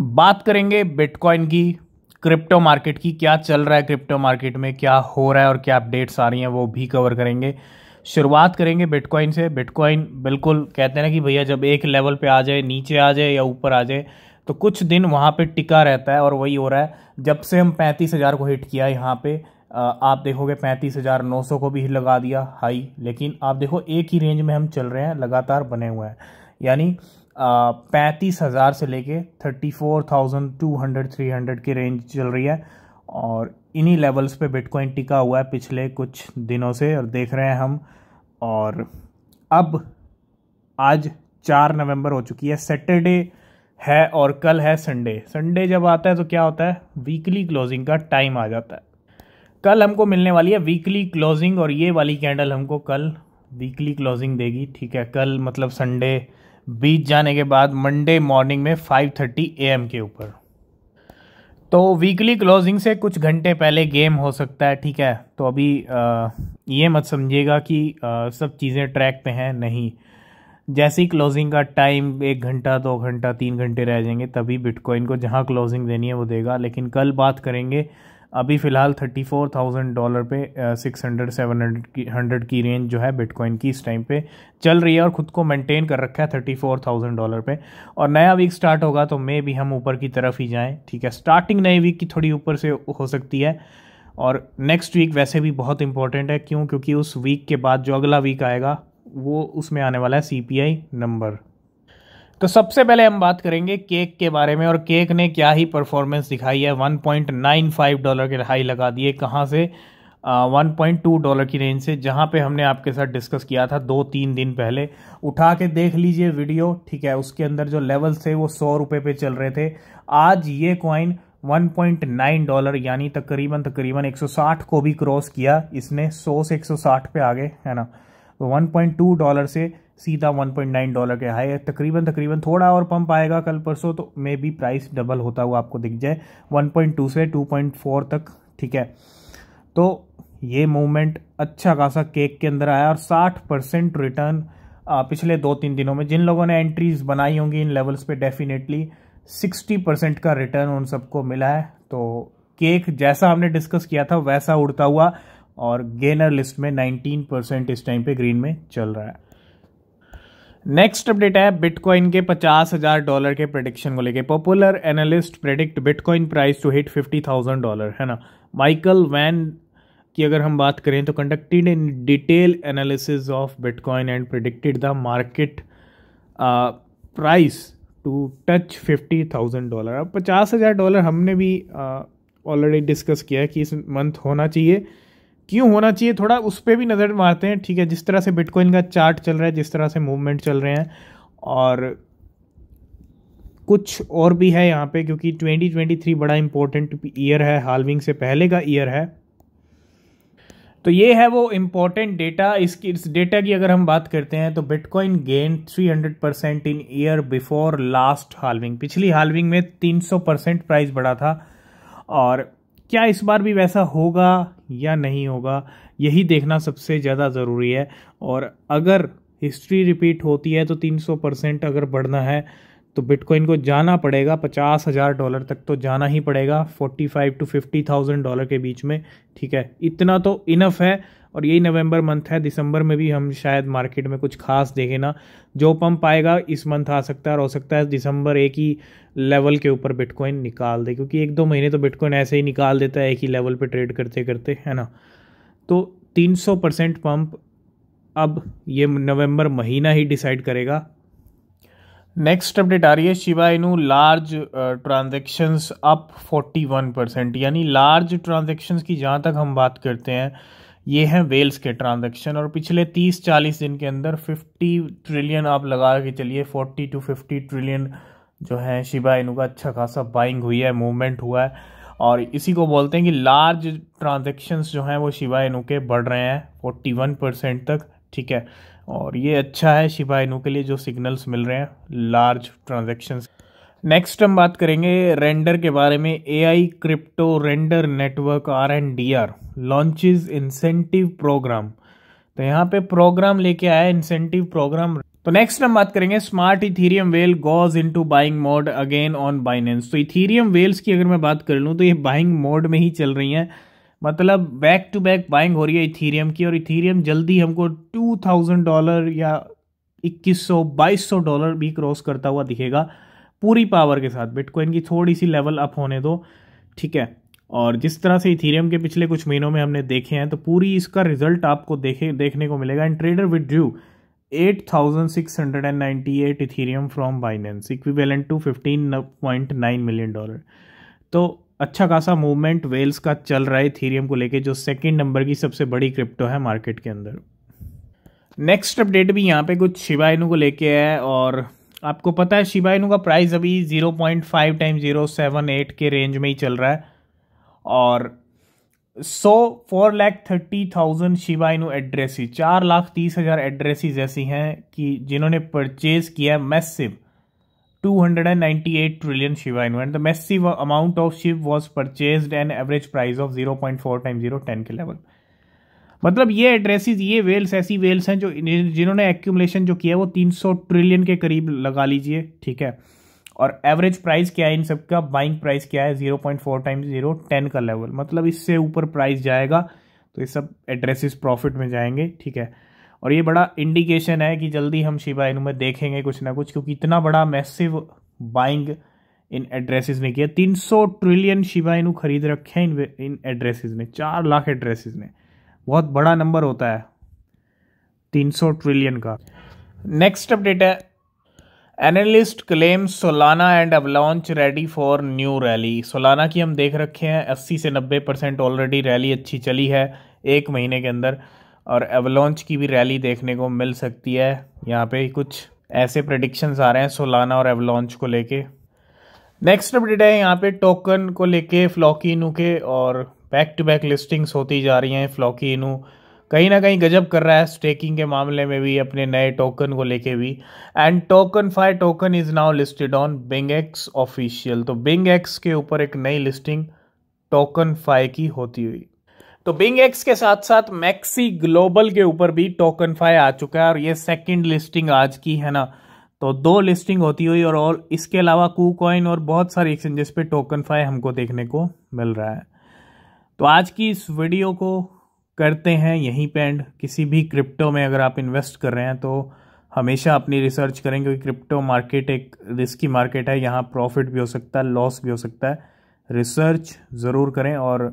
बात करेंगे बिटकॉइन की क्रिप्टो मार्केट की क्या चल रहा है क्रिप्टो मार्केट में क्या हो रहा है और क्या अपडेट्स आ रही हैं वो भी कवर करेंगे शुरुआत करेंगे बिटकॉइन से बिटकॉइन बिल्कुल कहते हैं ना कि भैया जब एक लेवल पे आ जाए नीचे आ जाए या ऊपर आ जाए तो कुछ दिन वहाँ पे टिका रहता है और वही हो रहा है जब से हम पैंतीस हज़ार को हिट किया यहाँ पे आप देखोगे पैंतीस हज़ार नौ सौ को भी लगा दिया हाई लेकिन आप देखो एक ही रेंज में हम चल रहे हैं लगातार बने हुए हैं यानी पैंतीस हज़ार से लेके thirty four thousand two hundred three hundred की रेंज चल रही है और इन्हीं लेवल्स पे बिटकॉइन टिका हुआ है पिछले कुछ दिनों से और देख रहे हैं हम और अब आज चार नवंबर हो चुकी है सैटरडे है और कल है संडे संडे जब आता है तो क्या होता है वीकली क्लोजिंग का टाइम आ जाता है कल हमको मिलने वाली है वीकली क्लोजिंग और ये वाली कैंडल हमको कल वीकली क्लोजिंग देगी ठीक है कल मतलब संडे बीच जाने के बाद मंडे मॉर्निंग में 5:30 एम के ऊपर तो वीकली क्लोजिंग से कुछ घंटे पहले गेम हो सकता है ठीक है तो अभी आ, ये मत समझिएगा कि आ, सब चीज़ें ट्रैक पे हैं नहीं जैसे ही क्लोजिंग का टाइम एक घंटा दो घंटा तीन घंटे रह जाएंगे तभी बिटकॉइन को जहाँ क्लोजिंग देनी है वो देगा लेकिन कल बात करेंगे अभी फ़िलहाल थर्टी फोर थाउजेंड डॉलर पे सिक्स हंड्रेड सेवन हंड्रेड की हंड्रेड की रेंज जो है बिटकॉइन की इस टाइम पे चल रही है और ख़ुद को मेंटेन कर रखा है थर्टी फोर थाउजेंड डॉलर पे और नया वीक स्टार्ट होगा तो मे भी हम ऊपर की तरफ ही जाएँ ठीक है स्टार्टिंग नए वीक की थोड़ी ऊपर से हो सकती है और नेक्स्ट वीक वैसे भी बहुत इंपॉर्टेंट है क्यों क्योंकि उस वीक के बाद जो अगला वीक आएगा वो उसमें आने वाला है सी नंबर तो सबसे पहले हम बात करेंगे केक के बारे में और केक ने क्या ही परफॉर्मेंस दिखाई है 1.95 डॉलर की हाई लगा दिए कहाँ से वन पॉइंट टू डॉलर की रेंज से जहाँ पे हमने आपके साथ डिस्कस किया था दो तीन दिन पहले उठा के देख लीजिए वीडियो ठीक है उसके अंदर जो लेवल्स थे वो सौ रुपये पे चल रहे थे आज ये कॉइन 1.9 डॉलर यानी तकरीबन तकरीबन 160 को भी क्रॉस किया इसने 100 से 160 पे आ गए है ना तो 1.2 डॉलर से सीधा 1.9 डॉलर के हाई है तकरीबन तकरीबन थोड़ा और पंप आएगा कल परसों तो मे बी प्राइस डबल होता हुआ आपको दिख जाए 1.2 से 2.4 तक ठीक है तो ये मूवमेंट अच्छा खासा केक के अंदर आया और 60 परसेंट रिटर्न पिछले दो तीन दिनों में जिन लोगों ने एंट्रीज बनाई होंगी इन लेवल्स पे डेफिनेटली 60 परसेंट का रिटर्न उन सबको मिला है तो केक जैसा हमने डिस्कस किया था वैसा उड़ता हुआ और गेनर लिस्ट में 19 परसेंट इस टाइम पे ग्रीन में चल रहा है नेक्स्ट अपडेट है बिटकॉइन के पचास हजार डॉलर के प्रोडिक्शन को लेके popular analyst predict bitcoin price to hit fifty thousand dollar है ना माइकल वैन की अगर हम बात करें तो conducted in detail analysis of bitcoin and predicted the market price to touch fifty thousand dollar अब पचास हज़ार डॉलर हमने भी ऑलरेडी uh, डिस्कस किया है कि इस मंथ होना चाहिए क्यों होना चाहिए थोड़ा उस पर भी नज़र मारते हैं ठीक है जिस तरह से बिटकॉइन का चार्ट चल रहा है जिस तरह से मूवमेंट चल रहे हैं और कुछ और भी है यहाँ पे क्योंकि 2023 बड़ा इम्पोर्टेंट ईयर है हालविंग से पहले का ईयर है तो ये है वो इम्पोर्टेंट डेटा इसकी इस डेटा की अगर हम बात करते हैं तो bitcoin gain 300 percent in year before last halving पिछली हालविंग में 300 परसेंट प्राइस बढ़ा था और क्या इस बार भी वैसा होगा या नहीं होगा यही देखना सबसे ज़्यादा ज़रूरी है और अगर हिस्ट्री रिपीट होती है तो 300 परसेंट अगर बढ़ना है तो बिटकॉइन को जाना पड़ेगा पचास हज़ार डॉलर तक तो जाना ही पड़ेगा forty five to fifty thousand dollar के बीच में ठीक है इतना तो इनफ है और यही नवंबर मंथ है दिसंबर में भी हम शायद मार्केट में कुछ खास देखें ना जो पंप आएगा इस मंथ आ सकता है और हो सकता है दिसंबर एक ही लेवल के ऊपर बिटकॉइन निकाल दे क्योंकि एक दो महीने तो बिटकॉइन ऐसे ही निकाल देता है एक ही लेवल पर ट्रेड करते करते है ना तो तीन सौ परसेंट पंप अब ये नवंबर महीना ही डिसाइड करेगा नेक्स्ट अपडेट आ रही है Shiba Inu large transactions up 41 percent यानी लार्ज ट्रांजेक्शन्स की जहाँ तक हम बात करते हैं ये हैं वेल्स के ट्रांजैक्शन और पिछले 30-40 दिन के अंदर 50 ट्रिलियन आप लगा के चलिए 40 टू 50 ट्रिलियन जो है शिबा इनू का अच्छा खासा बाइंग हुई है मूवमेंट हुआ है और इसी को बोलते हैं कि लार्ज ट्रांजेक्शन्स जो हैं वो शिबा इनू के बढ़ रहे हैं फोर्टी वन परसेंट तक ठीक है और ये अच्छा है शिबा इनू के लिए जो सिग्नल्स मिल रहे हैं लार्ज ट्रांजेक्शन्स नेक्स्ट हम बात करेंगे रेंडर के बारे में A I crypto Render network R and D R launches incentive program तो यहाँ पे प्रोग्राम लेके आया इंसेंटिव प्रोग्राम तो नेक्स्ट हम बात करेंगे smart Ethereum whale goes into buying mode again on Binance तो इथीरियम वेल्स की अगर मैं बात कर लूँ तो ये बाइंग मोड में ही चल रही हैं मतलब बैक टू बैक बाइंग हो रही है इथीरियम की और इथीरियम जल्दी हमको टू थाउजेंड डॉलर या इक्कीस सौ बाईस सौ डॉलर भी क्रॉस करता हुआ दिखेगा पूरी पावर के साथ बिटकॉइन की थोड़ी सी लेवल अप होने दो ठीक है और जिस तरह से इथीरियम के पिछले कुछ महीनों में हमने देखे हैं तो पूरी इसका रिजल्ट आपको देखे देखने को मिलेगा and trader eight thousand six hundred and ninety eight Ethereum from Binance equivalent to fifteen point nine million dollar तो अच्छा खासा मूवमेंट वेल्स का चल रहा है इथीरियम को लेके जो सेकेंड नंबर की सबसे बड़ी क्रिप्टो है मार्केट के अंदर नेक्स्ट अपडेट भी यहाँ पे कुछ शिवा को लेके है और आपको पता है शिबा इनू का प्राइस अभी zero point five time zero seven eight के रेंज में ही चल रहा है और so four lakh thirty thousand Shiba Inu addresses चार लाख तीस हज़ार एड्रेसीज ऐसी हैं कि जिन्होंने परचेज किया है massive two hundred and ninety eight trillion Shiba Inu and the massive amount of SHIB was purchase and average price of zero point four time zero ten के लेवल मतलब ये एड्रेसेस ये वेल्स ऐसी Wales हैं जो जिन्होंने accumulation जो किया वो 300 ट्रिलियन के करीब लगा लीजिए ठीक है और एवरेज प्राइस क्या है इन सब का बाइंग प्राइस क्या है zero point four times zero ten का लेवल मतलब इससे ऊपर प्राइस जाएगा तो ये सब एड्रेसेस प्रॉफिट में जाएंगे ठीक है और ये बड़ा इंडिकेशन है कि जल्दी हम शिवा इन में देखेंगे कुछ ना कुछ क्योंकि इतना बड़ा मैसिव बाइंग इन एड्रेसेस ने किया 300 ट्रिलियन शिवा इनू खरीद रखे हैं इन एड्रेसेस ने चार लाख एड्रेसेस ने बहुत बड़ा नंबर होता है 300 ट्रिलियन का नेक्स्ट अपडेट है analyst claim Solana and launch ready for new rally Solana की हम देख रखे हैं 80 से 90 परसेंट ऑलरेडी रैली अच्छी चली है एक महीने के अंदर और एवलॉन्च की भी रैली देखने को मिल सकती है यहाँ पे कुछ ऐसे प्रडिक्शंस आ रहे हैं सोलाना और एवलॉन्च को लेके नेक्स्ट अपडेट है यहाँ पे टोकन को लेके फ्लॉकिनू के और बैक टू बैक लिस्टिंग्स होती जा रही हैं फ्लॉकी इनू कहीं ना कहीं गजब कर रहा है स्टेकिंग के मामले में भी अपने नए टोकन को लेके भी and token five token is now listed on BingX official तो बिंग एक्स के ऊपर एक नई लिस्टिंग टोकन फाइव की होती हुई तो बिंग एक्स के साथ साथ मैक्सी ग्लोबल के ऊपर भी टोकन फाइव आ चुका है और ये सेकेंड लिस्टिंग आज की है ना तो दो लिस्टिंग होती हुई और, और इसके अलावा कूकॉइन और बहुत सारे एक्सचेंजेस पे टोकन फाइव हमको देखने को मिल रहा है तो आज की इस वीडियो को करते हैं यहीं पे एंड किसी भी क्रिप्टो में अगर आप इन्वेस्ट कर रहे हैं तो हमेशा अपनी रिसर्च करें क्योंकि क्रिप्टो मार्केट एक रिस्की मार्केट है यहाँ प्रॉफिट भी हो सकता है लॉस भी हो सकता है रिसर्च ज़रूर करें और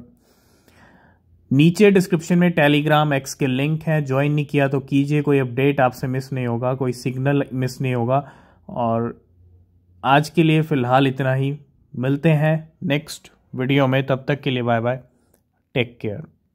नीचे डिस्क्रिप्शन में टेलीग्राम एक्स के लिंक हैं ज्वाइन नहीं किया तो कीजिए कोई अपडेट आपसे मिस नहीं होगा कोई सिग्नल मिस नहीं होगा और आज के लिए फ़िलहाल इतना ही मिलते हैं नेक्स्ट वीडियो में तब तक के लिए बाय बाय Take care.